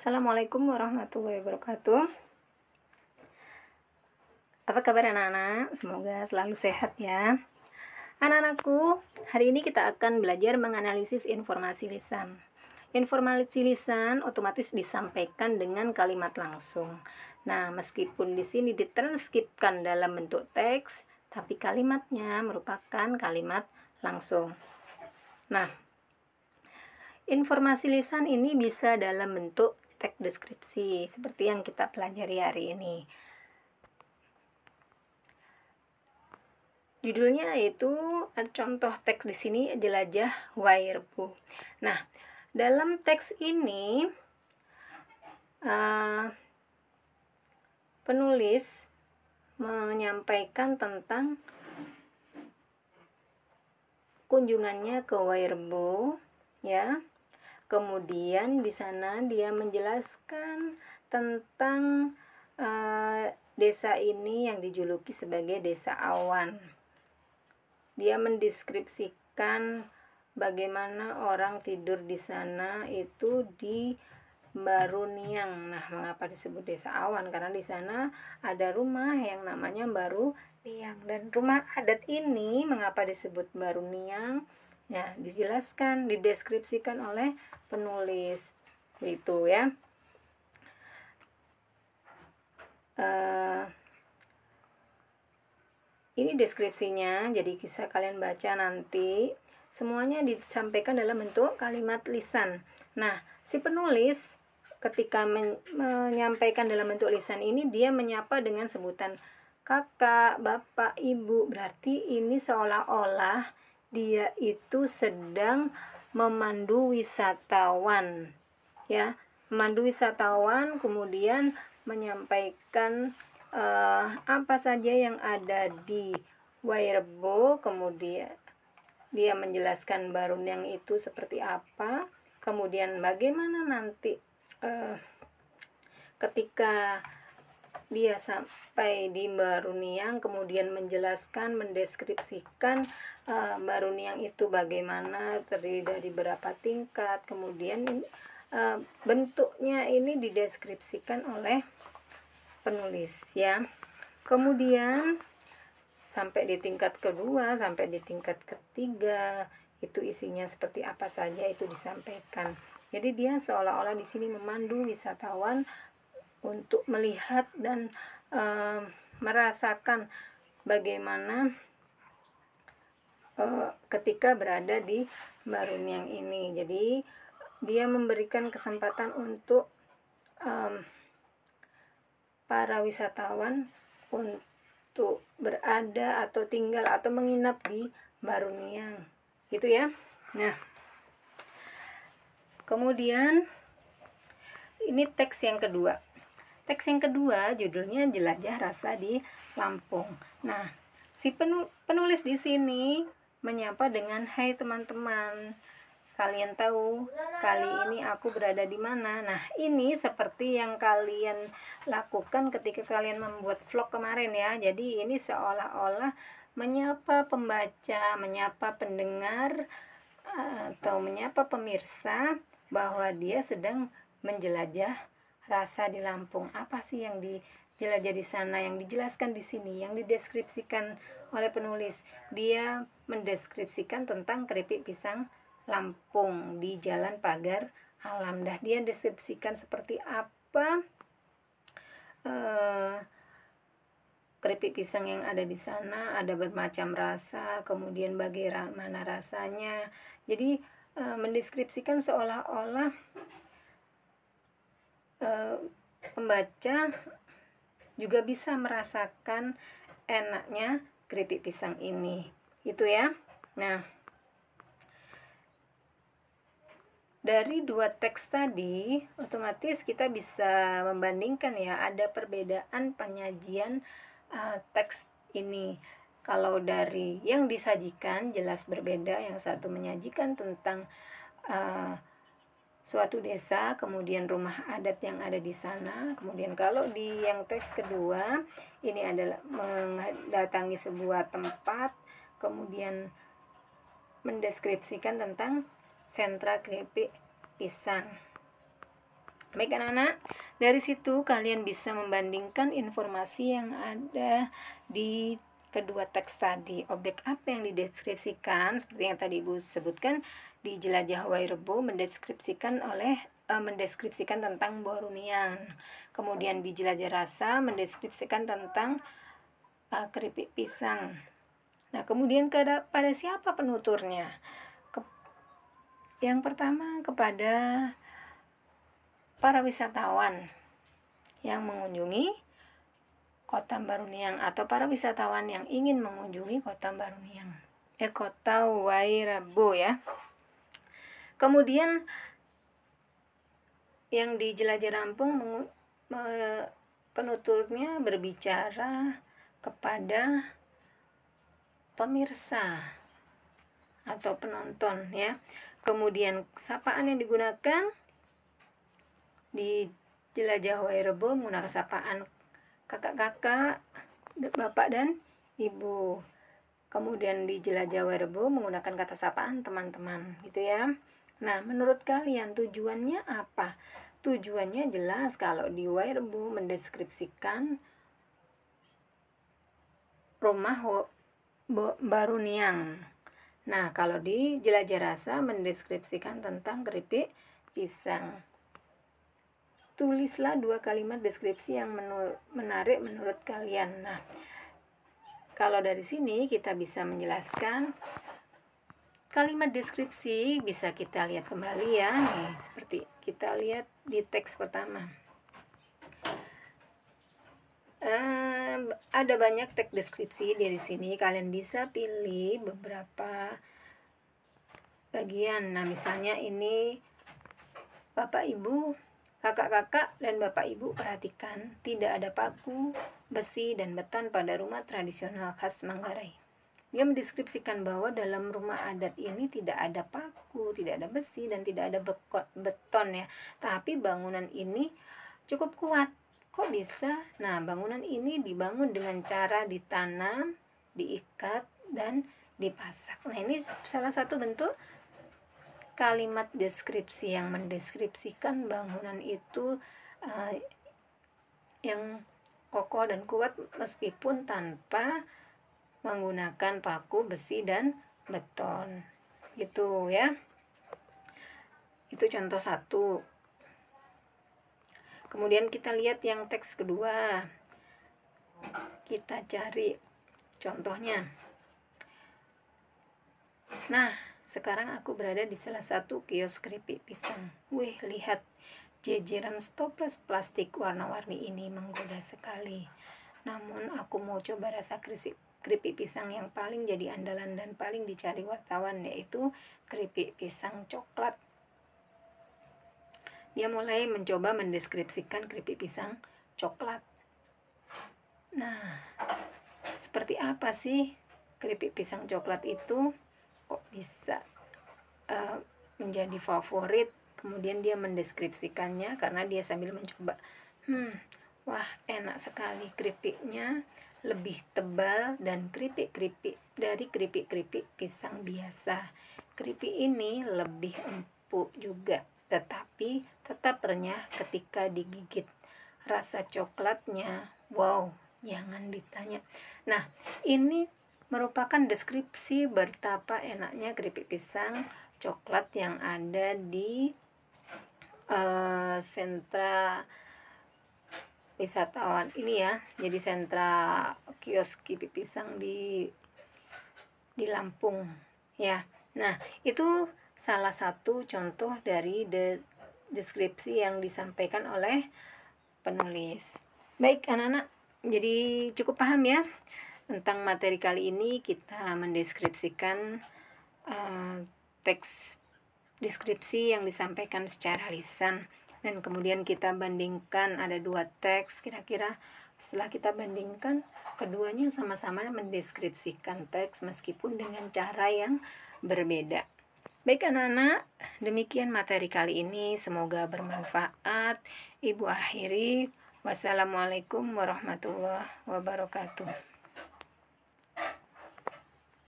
Assalamualaikum warahmatullahi wabarakatuh. Apa kabar anak-anak? Semoga selalu sehat ya. Anak-anakku, hari ini kita akan belajar menganalisis informasi lisan. Informasi lisan otomatis disampaikan dengan kalimat langsung. Nah, meskipun di sini ditranskripkan dalam bentuk teks, tapi kalimatnya merupakan kalimat langsung. Nah, informasi lisan ini bisa dalam bentuk tag deskripsi seperti yang kita pelajari hari ini. Judulnya yaitu contoh teks di sini jelajah Wairbu. Nah, dalam teks ini uh, penulis menyampaikan tentang kunjungannya ke Wairbo ya Kemudian di sana dia menjelaskan tentang e, desa ini yang dijuluki sebagai desa awan. Dia mendeskripsikan bagaimana orang tidur di sana itu di Baruniang. Nah, mengapa disebut desa awan? Karena di sana ada rumah yang namanya Baruniang dan rumah adat ini mengapa disebut Baruniang? ya dijelaskan dideskripsikan oleh penulis itu ya uh, ini deskripsinya jadi kisah kalian baca nanti semuanya disampaikan dalam bentuk kalimat lisan nah si penulis ketika men menyampaikan dalam bentuk lisan ini dia menyapa dengan sebutan kakak, bapak, ibu berarti ini seolah-olah dia itu sedang memandu wisatawan ya memandu wisatawan kemudian menyampaikan uh, apa saja yang ada di wirebo kemudian dia menjelaskan yang itu seperti apa kemudian bagaimana nanti uh, ketika dia sampai di Mbak Runiang kemudian menjelaskan mendeskripsikan uh, Mbak Runiang itu bagaimana terdiri dari berapa tingkat kemudian uh, bentuknya ini dideskripsikan oleh penulis ya kemudian sampai di tingkat kedua sampai di tingkat ketiga itu isinya seperti apa saja itu disampaikan jadi dia seolah-olah di sini memandu wisatawan untuk melihat dan e, merasakan bagaimana e, ketika berada di Barunyang ini. Jadi dia memberikan kesempatan untuk e, para wisatawan untuk berada atau tinggal atau menginap di Barunyang. Gitu ya. Nah, kemudian ini teks yang kedua Teks yang kedua judulnya Jelajah Rasa di Lampung. Nah, si penulis di sini menyapa dengan "Hai teman-teman, kalian tahu kali ini aku berada di mana?" Nah, ini seperti yang kalian lakukan ketika kalian membuat vlog kemarin ya. Jadi ini seolah-olah menyapa pembaca, menyapa pendengar eh, atau menyapa pemirsa bahwa dia sedang menjelajah rasa di Lampung. Apa sih yang dijelajah di sana, yang dijelaskan di sini, yang dideskripsikan oleh penulis? Dia mendeskripsikan tentang keripik pisang Lampung di Jalan Pagar Alam. Dah dia deskripsikan seperti apa eh, keripik pisang yang ada di sana, ada bermacam rasa, kemudian bagaimana rasanya. Jadi eh, mendeskripsikan seolah-olah Eh, pembaca juga bisa merasakan enaknya keripik pisang ini itu ya nah dari dua teks tadi otomatis kita bisa membandingkan ya ada perbedaan penyajian uh, teks ini kalau dari yang disajikan jelas berbeda yang satu menyajikan tentang uh, suatu desa, kemudian rumah adat yang ada di sana. Kemudian kalau di yang teks kedua, ini adalah mendatangi sebuah tempat, kemudian mendeskripsikan tentang sentra keripik pisang. Baik anak-anak, dari situ kalian bisa membandingkan informasi yang ada di kedua teks tadi objek apa yang dideskripsikan seperti yang tadi ibu sebutkan di jelajah Wairebo mendeskripsikan oleh e, mendeskripsikan tentang borunian kemudian di jelajah rasa mendeskripsikan tentang e, keripik pisang nah kemudian kepada, pada siapa penuturnya Ke, yang pertama kepada para wisatawan yang mengunjungi Kota Baruniang atau para wisatawan yang ingin mengunjungi Kota Baruniang. Eh, Kota Wairabo ya. Kemudian yang dijelajah Jelajah Rampung penuturnya berbicara kepada pemirsa atau penonton ya. Kemudian sapaan yang digunakan di Jelajah Wairebo menggunakan sapaan kakak-kakak, bapak dan ibu. Kemudian di jelajah Werbu menggunakan kata sapaan teman-teman gitu ya. Nah, menurut kalian tujuannya apa? Tujuannya jelas kalau di Werbu mendeskripsikan rumah baru niang. Nah, kalau di jelajah rasa mendeskripsikan tentang keripik pisang tulislah dua kalimat deskripsi yang menur menarik menurut kalian. Nah, kalau dari sini kita bisa menjelaskan kalimat deskripsi bisa kita lihat kembali ya. Nih, seperti kita lihat di teks pertama. ada banyak teks deskripsi dari sini. Kalian bisa pilih beberapa bagian. Nah, misalnya ini Bapak Ibu Kakak-kakak dan bapak ibu perhatikan, tidak ada paku, besi, dan beton pada rumah tradisional khas Manggarai. Dia mendeskripsikan bahwa dalam rumah adat ini tidak ada paku, tidak ada besi, dan tidak ada beton ya. Tapi bangunan ini cukup kuat. Kok bisa? Nah, bangunan ini dibangun dengan cara ditanam, diikat, dan dipasak. Nah, ini salah satu bentuk kalimat deskripsi yang mendeskripsikan bangunan itu uh, yang kokoh dan kuat meskipun tanpa menggunakan paku, besi dan beton. Gitu ya. Itu contoh satu. Kemudian kita lihat yang teks kedua. Kita cari contohnya. Nah, sekarang aku berada di salah satu kios keripik pisang. Wih, lihat. Jejeran stoples plastik warna-warni ini menggoda sekali. Namun aku mau coba rasa keripik keripik pisang yang paling jadi andalan dan paling dicari wartawan yaitu keripik pisang coklat. Dia mulai mencoba mendeskripsikan keripik pisang coklat. Nah, seperti apa sih keripik pisang coklat itu? bisa uh, menjadi favorit kemudian dia mendeskripsikannya karena dia sambil mencoba hmm wah enak sekali keripiknya lebih tebal dan keripik-keripik dari keripik-keripik pisang biasa keripik ini lebih empuk juga tetapi tetap renyah ketika digigit rasa coklatnya wow jangan ditanya nah ini merupakan deskripsi bertapa enaknya keripik pisang coklat yang ada di uh, sentra wisatawan ini ya jadi sentra kios keripik pisang di di Lampung ya nah itu salah satu contoh dari de deskripsi yang disampaikan oleh penulis baik anak-anak jadi cukup paham ya tentang materi kali ini kita mendeskripsikan uh, teks deskripsi yang disampaikan secara lisan dan kemudian kita bandingkan ada dua teks kira-kira setelah kita bandingkan keduanya sama-sama mendeskripsikan teks meskipun dengan cara yang berbeda. Baik anak-anak, demikian materi kali ini. Semoga bermanfaat. Ibu akhiri. Wassalamualaikum warahmatullahi wabarakatuh.